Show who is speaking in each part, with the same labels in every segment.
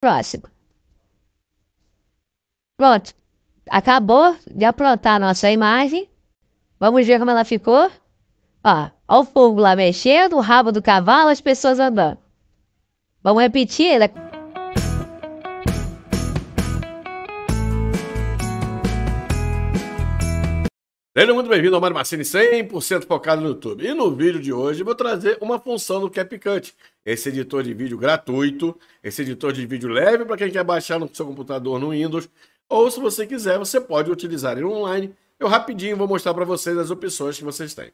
Speaker 1: Próximo. Pronto. Acabou de aprontar a nossa imagem. Vamos ver como ela ficou? Ó, ó o fogo lá mexendo, o rabo do cavalo, as pessoas andando. Vamos repetir? Ela... Né?
Speaker 2: é muito bem-vindo ao Mário Marcini 100% focado no YouTube. E no vídeo de hoje vou trazer uma função do CapCut, esse editor de vídeo gratuito, esse editor de vídeo leve para quem quer baixar no seu computador no Windows, ou se você quiser, você pode utilizar ele online. Eu rapidinho vou mostrar para vocês as opções que vocês têm.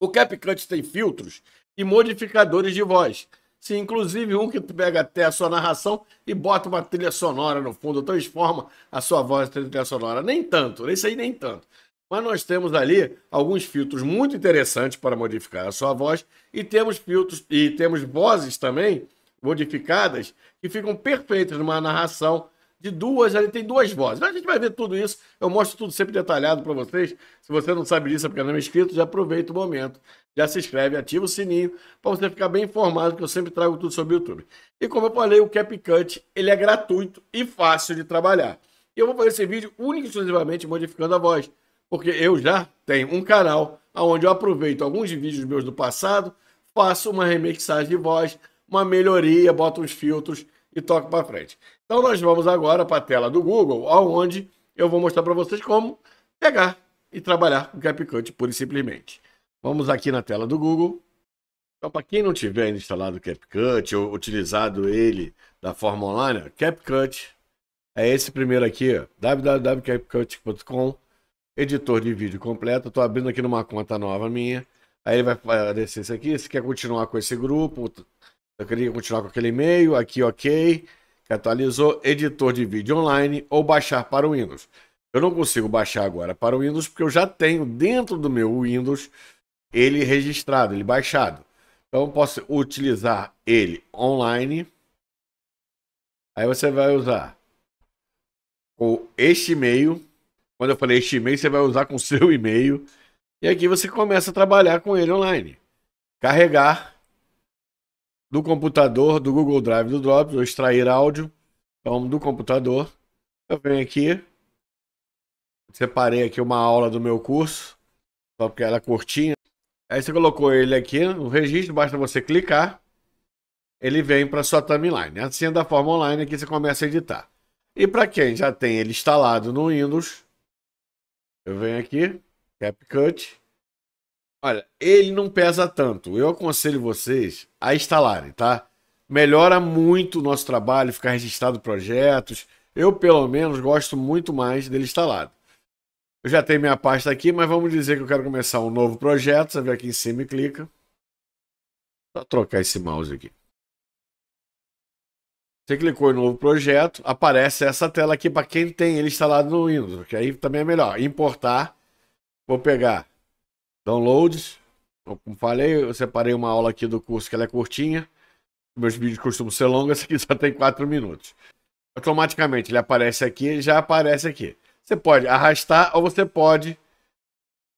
Speaker 2: O CapCut tem filtros e modificadores de voz. Sim, inclusive um que pega até a sua narração e bota uma trilha sonora no fundo, transforma a sua voz em trilha sonora. Nem tanto, esse aí nem tanto. Mas nós temos ali alguns filtros muito interessantes para modificar a sua voz e temos filtros e temos vozes também modificadas que ficam perfeitas numa narração de duas, ali tem duas vozes. a gente vai ver tudo isso, eu mostro tudo sempre detalhado para vocês. Se você não sabe disso, é porque não é inscrito, já aproveita o momento, já se inscreve, ativa o sininho para você ficar bem informado, que eu sempre trago tudo sobre o YouTube. E como eu falei, o CapCut, ele é gratuito e fácil de trabalhar. E eu vou fazer esse vídeo único e exclusivamente modificando a voz. Porque eu já tenho um canal onde eu aproveito alguns vídeos meus do passado, faço uma remixagem de voz, uma melhoria, boto uns filtros e toco para frente. Então nós vamos agora para a tela do Google, onde eu vou mostrar para vocês como pegar e trabalhar com CapCut pura e simplesmente. Vamos aqui na tela do Google. Então, para quem não tiver instalado o CapCut ou utilizado ele da forma online, CapCut é esse primeiro aqui, www.capcut.com editor de vídeo completo. Estou abrindo aqui numa conta nova minha. Aí ele vai aparecer isso aqui. Se quer continuar com esse grupo, eu queria continuar com aquele e-mail. Aqui, ok. Que atualizou. Editor de vídeo online ou baixar para o Windows. Eu não consigo baixar agora para o Windows porque eu já tenho dentro do meu Windows ele registrado, ele baixado. Então eu posso utilizar ele online. Aí você vai usar o este e-mail quando eu falei este e-mail, você vai usar com seu e-mail. E aqui você começa a trabalhar com ele online. Carregar do computador, do Google Drive, do Drops, ou extrair áudio. Então, do computador. Eu venho aqui. Separei aqui uma aula do meu curso. Só porque ela é curtinha. Aí você colocou ele aqui no registro, basta você clicar. Ele vem para sua timeline. Assim, da forma online, aqui você começa a editar. E para quem já tem ele instalado no Windows, eu venho aqui, CapCut. Olha, ele não pesa tanto. Eu aconselho vocês a instalarem, tá? Melhora muito o nosso trabalho, ficar registrado projetos. Eu, pelo menos, gosto muito mais dele instalado. Eu já tenho minha pasta aqui, mas vamos dizer que eu quero começar um novo projeto. Você vem aqui em cima e clica. Só trocar esse mouse aqui. Você clicou em novo projeto, aparece essa tela aqui para quem tem ele instalado no Windows, que aí também é melhor. Importar, vou pegar downloads, então, como falei, eu separei uma aula aqui do curso que ela é curtinha, meus vídeos costumam ser longos, essa aqui só tem 4 minutos. Automaticamente ele aparece aqui, já aparece aqui. Você pode arrastar ou você pode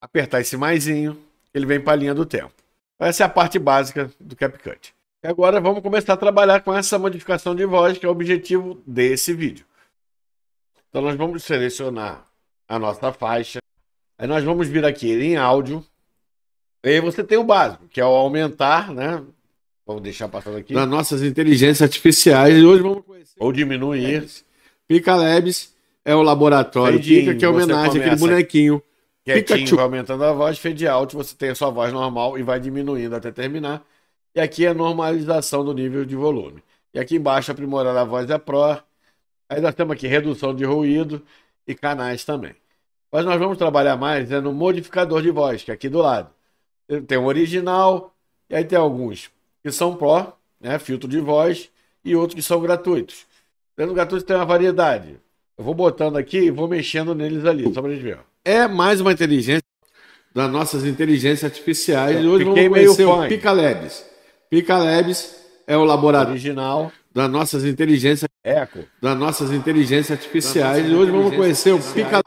Speaker 2: apertar esse maisinho, ele vem para a linha do tempo. Essa é a parte básica do CapCut. Agora vamos começar a trabalhar com essa modificação de voz, que é o objetivo desse vídeo. Então nós vamos selecionar a nossa faixa. Aí nós vamos vir aqui em áudio. E aí você tem o básico, que é o aumentar, né? Vamos deixar passando aqui. Nas nossas inteligências artificiais. E hoje vamos conhecer. Ou diminuir. Pica Labs é o laboratório. Pica que é homenagem àquele bonequinho. Quietinho, Pikachu. vai aumentando a voz. Fade out, você tem a sua voz normal e vai diminuindo até terminar. E aqui é a normalização do nível de volume. E aqui embaixo, aprimorar a voz da Pro. Aí nós temos aqui redução de ruído e canais também. Mas nós vamos trabalhar mais né, no modificador de voz, que é aqui do lado. Tem o original, e aí tem alguns que são Pro, né, filtro de voz, e outros que são gratuitos. sendo gratuito tem uma variedade. Eu vou botando aqui e vou mexendo neles ali, só a gente ver. É mais uma inteligência das nossas inteligências artificiais. É, Eu hoje vamos conhecer meio o Pica Labs. Pica Labs é o laboratório original das nossas inteligências Eco. das nossas inteligências artificiais. e hoje vamos conhecer o Pica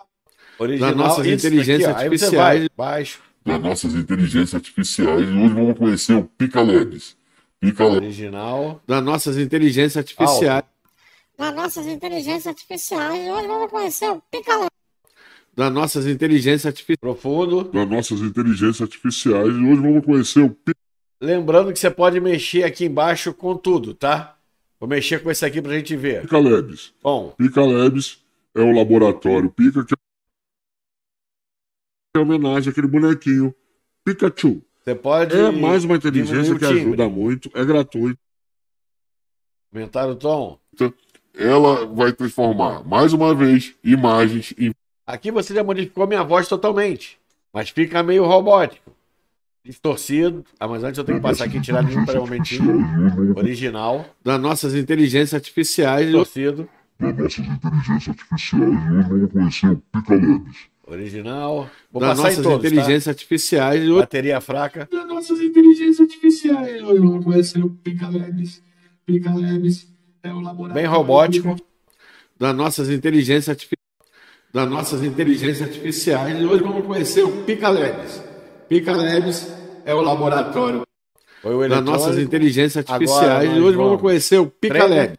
Speaker 2: original, das nossas inteligências artificiais. baixo. Das nossas inteligências artificiais. E hoje vamos conhecer o Pica Labs. Pica original das nossas inteligências artificiais.
Speaker 1: Alto. Das nossas inteligências artificiais. E hoje vamos conhecer o Pica Labs
Speaker 2: das nossas inteligências artificiais. Profundo. Das nossas inteligências artificiais. E hoje vamos conhecer o Pica Lembrando que você pode mexer aqui embaixo com tudo, tá? Vou mexer com esse aqui pra gente ver. Pica Labs. Bom. Pica Labs é o laboratório Pica que é homenagem àquele bonequinho Pikachu. Você pode. É mais uma inteligência que ajuda muito, é gratuito. Comentário, tom. Ela vai transformar, mais uma vez, imagens em. Aqui você já modificou minha voz totalmente, mas fica meio robótico distorcido. Ah, mas antes eu tenho que passar aqui e tirar de um momentinho. Né? Original. Das nossas inteligências artificiais. Distorcido. Das nossas inteligências artificiais. Hoje vamos conhecer o Pica Original. Vou das nossas todos, tá? inteligências tá? artificiais. Bateria fraca. Das nossas inteligências artificiais. Hoje vamos conhecer o Pica Labs. é o laboratório. Bem robótico. Das nossas inteligências artificiais. Das nossas inteligências artificiais. Hoje vamos conhecer o Pica Pica Labs é o laboratório das nossas inteligências artificiais. Agora, e hoje vamos, vamos conhecer o Pica Labs.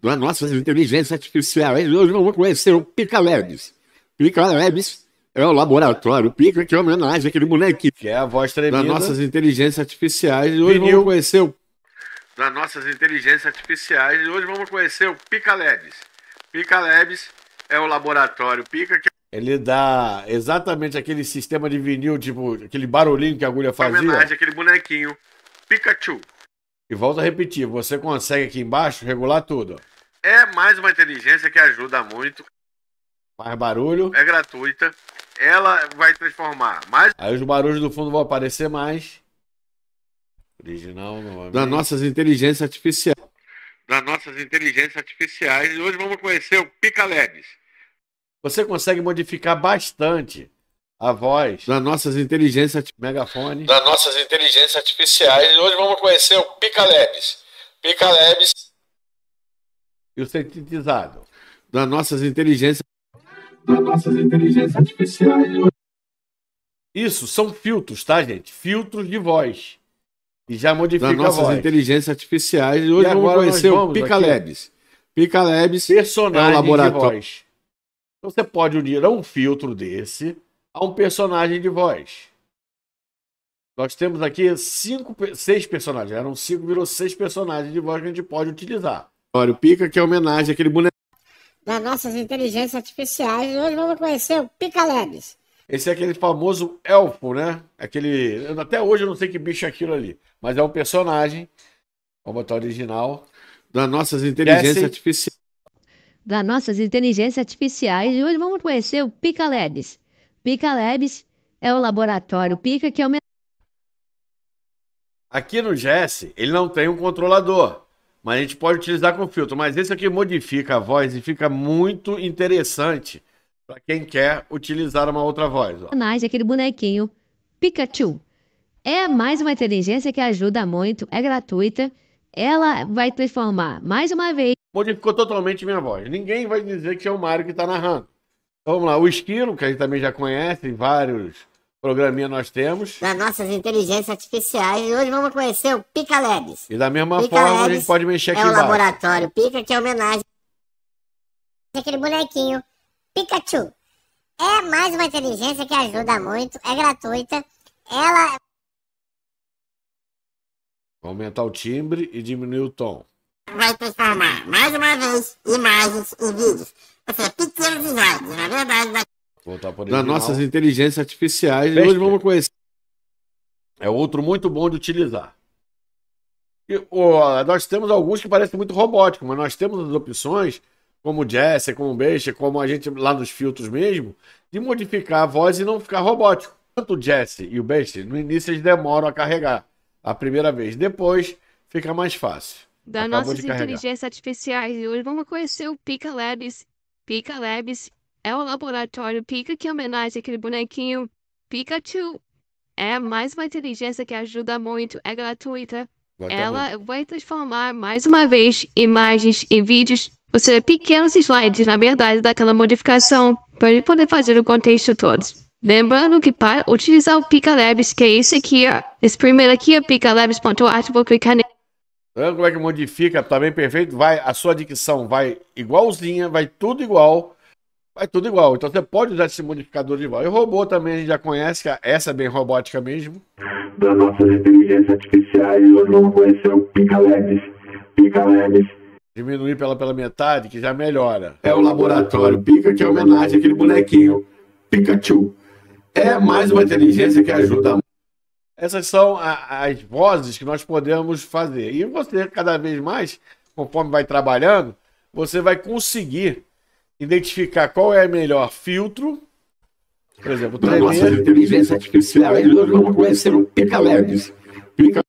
Speaker 2: Das nossas inteligências artificiais. E hoje vamos conhecer o Pica Labs. Pica Labs é o laboratório Pica que é homenagem àquele bonequinho. Que é a voz tremenda. Das nossas inteligências artificiais. E hoje Vinil. vamos conhecer o das nossas inteligências artificiais. E hoje vamos conhecer o Pica Labs. Pica Labs é o laboratório Pica que ele dá exatamente aquele sistema de vinil, tipo, aquele barulhinho que a agulha fazia. Verdade, aquele bonequinho. Pikachu. E volta a repetir, você consegue aqui embaixo regular tudo. É mais uma inteligência que ajuda muito. Faz barulho. É gratuita. Ela vai transformar mais. Aí os barulhos do fundo vão aparecer mais. Original novamente. Das nossas inteligências artificiais. Das nossas inteligências artificiais. E hoje vamos conhecer o Pica você consegue modificar bastante a voz das nossas inteligências megafone. Das nossas inteligências artificiais. Hoje vamos conhecer o Pica Labs. Pica Labs. E o sintetizado. Das nossas inteligências. Das nossas inteligências artificiais. Isso são filtros, tá, gente? Filtros de voz. E já modifica das nossas inteligências artificiais. Hoje e hoje vamos conhecer o Pica Labs. Pica Labs é laboratório. De voz. Então você pode unir a um filtro desse a um personagem de voz. Nós temos aqui cinco, seis personagens. Eram cinco, virou seis personagens de voz que a gente pode utilizar. Olha, o Pica que é homenagem àquele boneco. Das nossas inteligências artificiais. Hoje vamos conhecer o Pica Labs. Esse é aquele famoso elfo, né? Aquele. Até hoje eu não sei que bicho é aquilo ali. Mas é um personagem. Vamos botar original. Das nossas inteligências Jesse... artificiais
Speaker 1: das nossas inteligências artificiais e hoje vamos conhecer o Pica Labs. Pica Labs é o laboratório Pica que é o
Speaker 2: Aqui no Jesse, ele não tem um controlador, mas a gente pode utilizar com filtro. Mas esse aqui modifica a voz e fica muito interessante para quem quer utilizar uma outra voz. Ó.
Speaker 1: Aquele bonequinho Pikachu. É mais uma inteligência que ajuda muito, é gratuita ela vai transformar mais uma vez. Modificou
Speaker 2: totalmente minha voz. Ninguém vai dizer que é o Mário que está narrando. vamos lá, o Esquilo, que a gente também já conhece, vários programinha nós temos.
Speaker 3: Das nossas inteligências artificiais. E hoje vamos conhecer o Pica Labs.
Speaker 2: E da mesma Pica forma, Labs a gente pode mexer é aqui é embaixo.
Speaker 3: laboratório Pica que é homenagem aquele bonequinho Pikachu. É mais uma inteligência que ajuda muito, é gratuita. Ela
Speaker 2: Aumentar o timbre e diminuir o tom.
Speaker 3: Vai transformar, mais uma vez, imagens em vídeos. Ou seja, é pequenos slides, na verdade. Vai...
Speaker 2: Voltar por Nas nossas inteligências artificiais, e hoje vamos conhecer. É outro muito bom de utilizar. E, oh, nós temos alguns que parecem muito robóticos, mas nós temos as opções, como o Jesse, como o Beixa, como a gente lá nos filtros mesmo, de modificar a voz e não ficar robótico. Tanto o Jesse e o Beixa, no início eles demoram a carregar a primeira vez. Depois fica mais fácil.
Speaker 3: Das Acabou nossas inteligências artificiais. E hoje vamos conhecer o Pica Labs. Pica Labs é o laboratório Pica que homenageia aquele bonequinho Pikachu. É mais uma inteligência que ajuda muito, é gratuita. Ela vai transformar mais uma vez imagens em vídeos, ou seja, pequenos slides, na verdade, daquela modificação, para ele poder fazer o contexto todo. Lembrando que para utilizar o Pica Labs, que é isso aqui, ó, esse primeiro aqui é picalabs.art, vou clicar nele.
Speaker 2: Vendo como é que modifica, tá bem perfeito. Vai, a sua dicção vai igualzinha, vai tudo igual. Vai tudo igual. Então você pode usar esse modificador de voz. E o robô também a gente já conhece, essa é bem robótica mesmo. Das nossas inteligências artificiais, eu vamos conhecer o Pica Picalabs. Pica diminuir pela, pela metade, que já melhora. É o laboratório Pica, que é homenagem àquele bonequinho Pikachu é mais uma inteligência que ajuda. Essas são a, as vozes que nós podemos fazer. E você, cada vez mais, conforme vai trabalhando, você vai conseguir identificar qual é o melhor filtro. Por exemplo, tremer... Nossa, inteligência artificial, é nós vamos conhecer o Pica-Leves. Pica...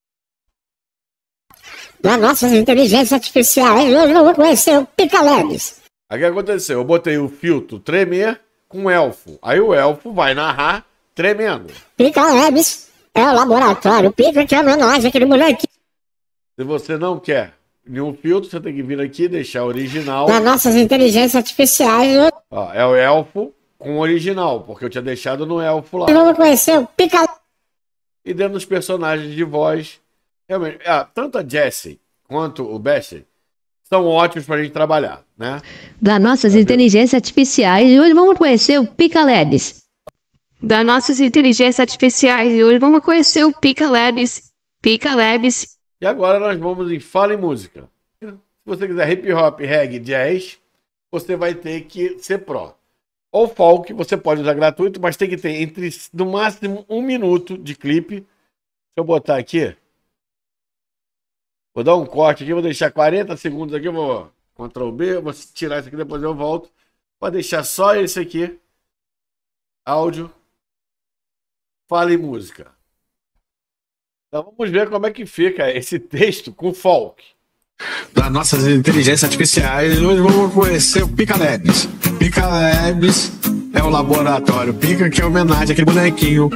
Speaker 2: nossa inteligência artificial, é nós vamos conhecer o Pica-Leves. Aí o que aconteceu? Eu botei o filtro tremer com o elfo. Aí o elfo vai narrar tremendo. Pica então, é, Labs é o laboratório. Pica que é menor, aquele moleque. Se você não quer nenhum filtro, você tem que vir aqui deixar original. Nas nossas inteligências artificiais. Eu... Ó, é o elfo com o original, porque eu tinha deixado no elfo lá. Vamos conhecer o pica. E dentro dos personagens de voz, realmente, ah, tanto a Jessie quanto o Bessie são ótimos para a gente trabalhar,
Speaker 3: né?
Speaker 1: Das nossas tá inteligências artificiais e hoje vamos conhecer o Pica Labs.
Speaker 3: Das nossas inteligências artificiais e hoje vamos conhecer o Pica Labs, Pica Labs.
Speaker 2: E agora nós vamos em Fala e Música. Se você quiser hip hop, reggae, jazz, você vai ter que ser pró. Ou folk, você pode usar gratuito, mas tem que ter entre no máximo um minuto de clipe. Deixa eu botar aqui. Vou dar um corte aqui, vou deixar 40 segundos aqui, vou Ctrl B, vou tirar isso aqui, depois eu volto. Vou deixar só esse aqui. Áudio. Fala e música. Então vamos ver como é que fica esse texto com folk. Das nossas inteligências artificiais, hoje vamos conhecer o Pica Labs. Pica Labs é o laboratório Pica, que é homenagem àquele bonequinho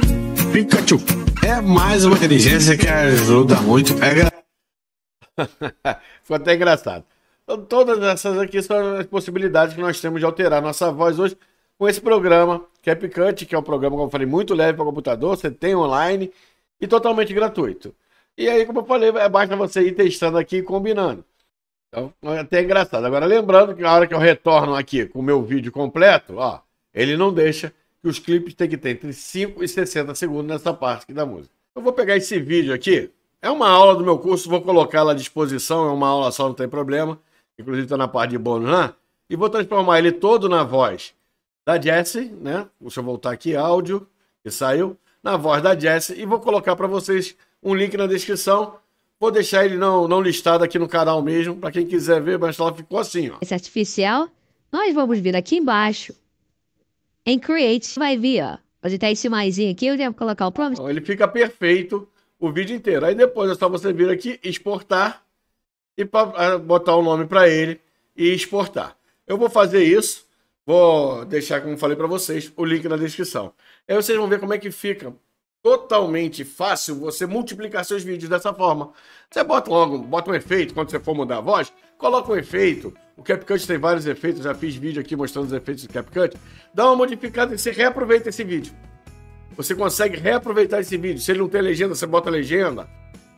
Speaker 2: Pikachu. É mais uma inteligência que ajuda muito. É Ficou até engraçado. Então, todas essas aqui são as possibilidades que nós temos de alterar nossa voz hoje com esse programa, que é Picante, que é um programa, como eu falei, muito leve para computador, você tem online e totalmente gratuito. E aí, como eu falei, é basta você ir testando aqui e combinando. Então, é até engraçado. Agora, lembrando que na hora que eu retorno aqui com o meu vídeo completo, ó, ele não deixa que os clipes tem que ter entre 5 e 60 segundos nessa parte aqui da música. Eu vou pegar esse vídeo aqui, é uma aula do meu curso, vou colocá-la à disposição, é uma aula só, não tem problema. Inclusive está na parte de bônus lá. E vou transformar ele todo na voz da Jessie, né? Deixa eu voltar aqui, áudio, que saiu. Na voz da Jessie. E vou colocar para vocês um link na descrição. Vou deixar ele não, não listado aqui no canal mesmo, para quem quiser ver, mas ela ficou assim, ó.
Speaker 1: Esse artificial, nós vamos vir aqui embaixo. Em Create, vai vir, ó. Onde esse mais aqui, eu devo colocar o prompt.
Speaker 2: Então, ele fica perfeito o vídeo inteiro. Aí depois é só você vir aqui, exportar e ah, botar o um nome para ele e exportar. Eu vou fazer isso, vou deixar, como falei para vocês, o link na descrição. Aí vocês vão ver como é que fica totalmente fácil você multiplicar seus vídeos dessa forma. Você bota logo, bota um efeito quando você for mudar a voz, coloca um efeito. O CapCut tem vários efeitos, já fiz vídeo aqui mostrando os efeitos do CapCut. Dá uma modificada e se reaproveita esse vídeo. Você consegue reaproveitar esse vídeo. Se ele não tem legenda, você bota legenda.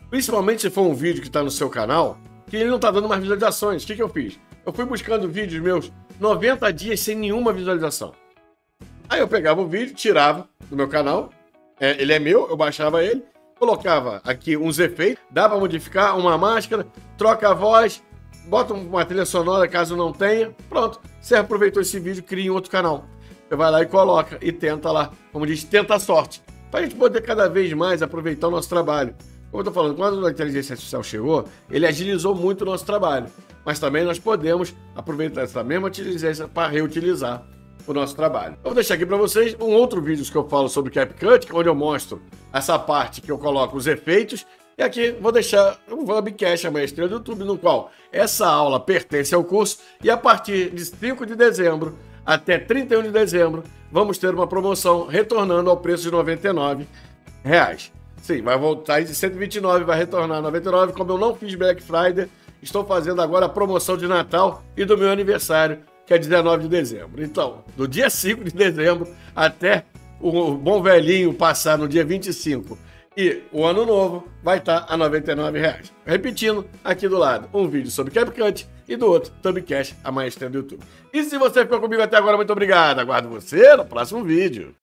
Speaker 2: Principalmente se for um vídeo que está no seu canal, que ele não está dando mais visualizações. O que, que eu fiz? Eu fui buscando vídeos meus 90 dias sem nenhuma visualização. Aí eu pegava o vídeo, tirava do meu canal, é, ele é meu, eu baixava ele, colocava aqui uns efeitos, dá para modificar uma máscara, troca a voz, bota uma trilha sonora caso não tenha, pronto. Você aproveitou esse vídeo, cria em outro canal. Você vai lá e coloca e tenta lá, como diz, tenta a sorte. Para a gente poder cada vez mais aproveitar o nosso trabalho. Como eu estou falando, quando a inteligência artificial chegou, ele agilizou muito o nosso trabalho. Mas também nós podemos aproveitar essa mesma inteligência para reutilizar o nosso trabalho. Eu vou deixar aqui para vocês um outro vídeo que eu falo sobre CapCut, é onde eu mostro essa parte que eu coloco os efeitos. E aqui vou deixar um webcast, a maestria do YouTube, no qual essa aula pertence ao curso. E a partir de 5 de dezembro, até 31 de dezembro, vamos ter uma promoção retornando ao preço de R$ 99. Reais. Sim, vai voltar de 129, vai retornar 99. Como eu não fiz Black Friday, estou fazendo agora a promoção de Natal e do meu aniversário, que é 19 de dezembro. Então, do dia 5 de dezembro até o bom velhinho passar no dia 25 e o ano novo vai estar a R$ 99. Reais. Repetindo, aqui do lado, um vídeo sobre CapCut e do outro, Thumbcast, a maestria do YouTube. E se você ficou comigo até agora, muito obrigado. Aguardo você no próximo vídeo.